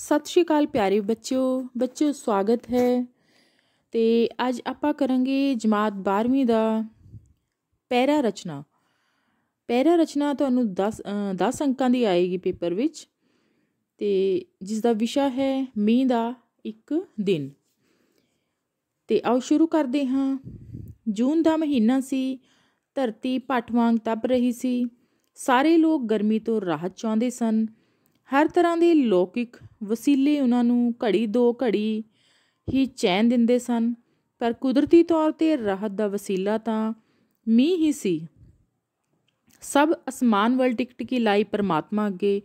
ਸਤਿ ਸ਼੍ਰੀ ਅਕਾਲ ਪਿਆਰੇ ਬੱਚਿਓ ਬੱਚਿਓ ਸਵਾਗਤ ਹੈ ਤੇ ਅੱਜ ਆਪਾਂ ਕਰਾਂਗੇ ਜਮਾਤ 12ਵੀਂ ਦਾ ਪੈਰਾ ਰਚਨਾ ਪੈਰਾ ਰਚਨਾ ਤੁਹਾਨੂੰ 10 10 ਅੰਕਾਂ ਦੀ ਆਏਗੀ ਪੇਪਰ ਵਿੱਚ ਤੇ ਜਿਸ ਦਾ ਵਿਸ਼ਾ ਹੈ ਮੀਂਹ ਦਾ ਇੱਕ ਦਿਨ ਤੇ ਆਓ ਸ਼ੁਰੂ ਕਰਦੇ ਹਾਂ ਜੂਨ ਦਾ ਮਹੀਨਾ ਸੀ ਧਰਤੀ ਭੱਠ ਵਾਂਗ ਤਪ ਰਹੀ ਸੀ ਸਾਰੇ ਲੋਕ ਗਰਮੀ ਤੋਂ ਰਾਹਤ ਚਾਹੁੰਦੇ ਸਨ ਹਰ ਤਰ੍ਹਾਂ ਦੇ ਲੌਕਿਕ ਵਸੀਲੇ ਉਹਨਾਂ ਨੂੰ ਘੜੀ ਦੋ ਘੜੀ ਹੀ ਚੈਨ ਦਿੰਦੇ ਸਨ ਪਰ ਕੁਦਰਤੀ ਤੌਰ ਤੇ ਰਾਹਤ ਦਾ ਵਸੀਲਾ ਤਾਂ ਮੀਂਹ ਹੀ ਸੀ ਸਭ ਅਸਮਾਨ ਵੱਲ ਕੀ ਲਾਈ ਪਰਮਾਤਮਾ ਅੱਗੇ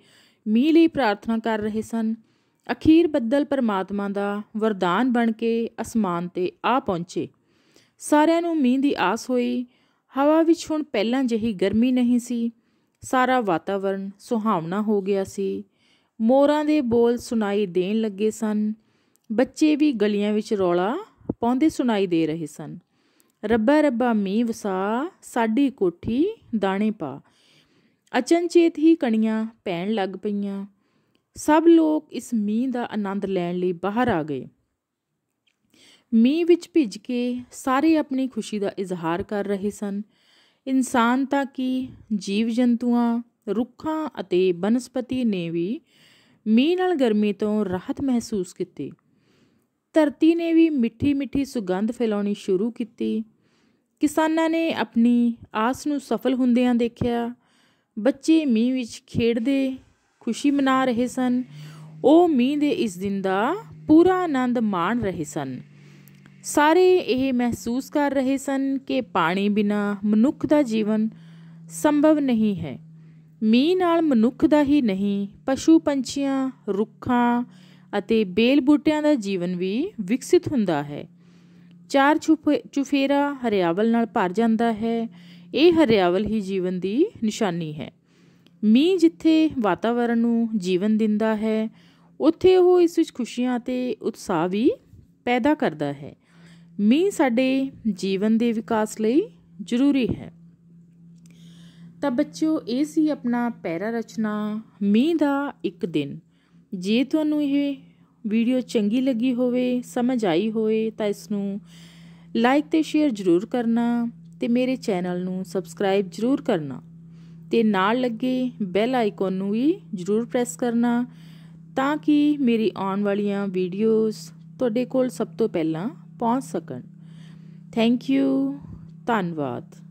ਮੀਂਹ ਲਈ ਪ੍ਰਾਰਥਨਾ ਕਰ ਰਹੇ ਸਨ ਅਖੀਰ ਬੱਦਲ ਪਰਮਾਤਮਾ ਦਾ ਵਰਦਾਨ ਬਣ ਕੇ ਅਸਮਾਨ ਤੇ ਆ ਪਹੁੰਚੇ ਸਾਰਿਆਂ ਨੂੰ ਮੀਂਹ ਦੀ ਆਸ ਹੋਈ ਹਵਾ ਵਿੱਚ ਹੁਣ ਪਹਿਲਾਂ ਜਿਹੀ ਗਰਮੀ ਨਹੀਂ ਸੀ ਸਾਰਾ ਵਾਤਾਵਰਣ ਸੁਹਾਵਣਾ ਹੋ ਗਿਆ ਸੀ ਮੋਰਾਂ ਦੇ ਬੋਲ ਸੁਣਾਈ ਦੇਣ ਲੱਗੇ ਸਨ ਬੱਚੇ ਵੀ ਗਲੀਆਂ ਵਿੱਚ ਰੌਲਾ ਪਾਉਂਦੇ ਸੁਣਾਈ ਦੇ ਰਹੇ ਸਨ ਰੱਬਾ ਰੱਬਾ ਮੀਂਹ ਵਸਾ ਸਾਡੀ ਕੋਠੀ ਦਾਣੇ ਪਾ ਅਚਨਚੇਤ ਹੀ ਕਣੀਆਂ ਪੈਣ ਲੱਗ ਪਈਆਂ ਸਭ ਲੋਕ ਇਸ ਮੀਂਹ ਦਾ ਆਨੰਦ ਲੈਣ ਲਈ ਬਾਹਰ ਆ ਗਏ ਮੀਂਹ ਵਿੱਚ ਭਿੱਜ ਕੇ ਸਾਰੇ ਆਪਣੀ ਖੁਸ਼ੀ ਦਾ ਇਜ਼ਹਾਰ ਕਰ ਰਹੇ ਸਨ ਇਨਸਾਨ ਤਾਂ ਕੀ ਜੀਵ ਜੰਤੂਆਂ ਰੁੱਖਾਂ ਅਤੇ ਬਨਸਪਤੀ ਨੇ ਵੀ ਮੀਂਹ ਨਾਲ ਗਰਮੀ ਤੋਂ ਰਾਹਤ ਮਹਿਸੂਸ ਕੀਤੀ ਧਰਤੀ ਨੇ ਵੀ ਮਿੱਠੀ-ਮਿੱਠੀ ਸੁਗੰਧ ਫੈਲਾਉਣੀ ਸ਼ੁਰੂ ਕੀਤੀ ਕਿਸਾਨਾਂ ਨੇ ਆਪਣੀ ਆਸ ਨੂੰ ਸਫਲ ਹੁੰਦਿਆਂ ਦੇਖਿਆ ਬੱਚੇ ਮੀਂਹ ਵਿੱਚ ਖੇਡਦੇ ਖੁਸ਼ੀ ਮਨਾ ਰਹੇ ਸਨ ਉਹ ਮੀਂਹ ਦੇ ਇਸ ਦਿਨ ਦਾ ਪੂਰਾ ਆਨੰਦ ਮਾਣ ਰਹੇ ਸਨ ਸਾਰੇ ਇਹ ਮਹਿਸੂਸ ਕਰ ਰਹੇ ਸਨ ਕਿ ਪਾਣੀ ਬਿਨਾ ਮਨੁੱਖ ਦਾ ਜੀਵਨ ਸੰਭਵ ਨਹੀਂ ਹੈ ਮੀਂਹ ਨਾਲ ਮਨੁੱਖ ਦਾ ਹੀ ਨਹੀਂ ਪਸ਼ੂ ਪੰਛੀਆਂ ਰੁੱਖਾਂ ਅਤੇ ਬੇਲ ਬੂਟਿਆਂ ਦਾ ਜੀਵਨ ਵੀ ਵਿਕਸਿਤ ਹੁੰਦਾ ਹੈ ਚਾਰ ਚੁਫੇਰਾ ਹਰਿਆਵਲ ਨਾਲ ਭਰ ਜਾਂਦਾ ਹੈ ਇਹ ਹਰਿਆਵਲ ਹੀ ਜੀਵਨ ਦੀ ਨਿਸ਼ਾਨੀ ਹੈ ਮੀਂਹ ਜਿੱਥੇ ਵਾਤਾਵਰਣ ਨੂੰ ਜੀਵਨ ਦਿੰਦਾ ਹੈ ਉੱਥੇ ਉਹ ਇਸ ਵਿੱਚ ਖੁਸ਼ੀਆਂ ਤੇ ਉਤਸ਼ਾਹ ਵੀ ਪੈਦਾ ਕਰਦਾ ਹੈ ਮੀਂਹ ਸਾਡੇ ਜੀਵਨ ਦੇ ਵਿਕਾਸ ਲਈ ਜ਼ਰੂਰੀ ਹੈ ਤਾਂ ਬੱਚਿਓ ਇਹ ਸੀ ਆਪਣਾ ਪੈਰਾ ਰਚਨਾ ਮੀਂਹ ਦਾ ਇੱਕ ਦਿਨ ਜੇ ਤੁਹਾਨੂੰ ਇਹ ਵੀਡੀਓ ਚੰਗੀ ਲੱਗੀ ਹੋਵੇ ਸਮਝ ਆਈ ਹੋਵੇ ਤਾਂ ਇਸ ਨੂੰ ਲਾਈਕ ਤੇ ਸ਼ੇਅਰ ਜ਼ਰੂਰ ਕਰਨਾ ਤੇ ਮੇਰੇ ਚੈਨਲ ਨੂੰ ਸਬਸਕ੍ਰਾਈਬ ਜ਼ਰੂਰ ਕਰਨਾ ਤੇ ਨਾਲ ਲੱਗੇ ਬੈਲ ਆਈਕਨ ਨੂੰ ਵੀ ਜ਼ਰੂਰ ਪ੍ਰੈਸ ਕਰਨਾ ਤਾਂ ਕਿ ਮੇਰੀ ਆਉਣ ਵਾਲੀਆਂ ਵੀਡੀਓਜ਼ ਤੁਹਾਡੇ ਕੋਲ ਸਭ ਤੋਂ ਪਹਿਲਾਂ ਪਹੁੰਚ ਸਕਣ ਥੈਂਕ ਯੂ ਧੰਨਵਾਦ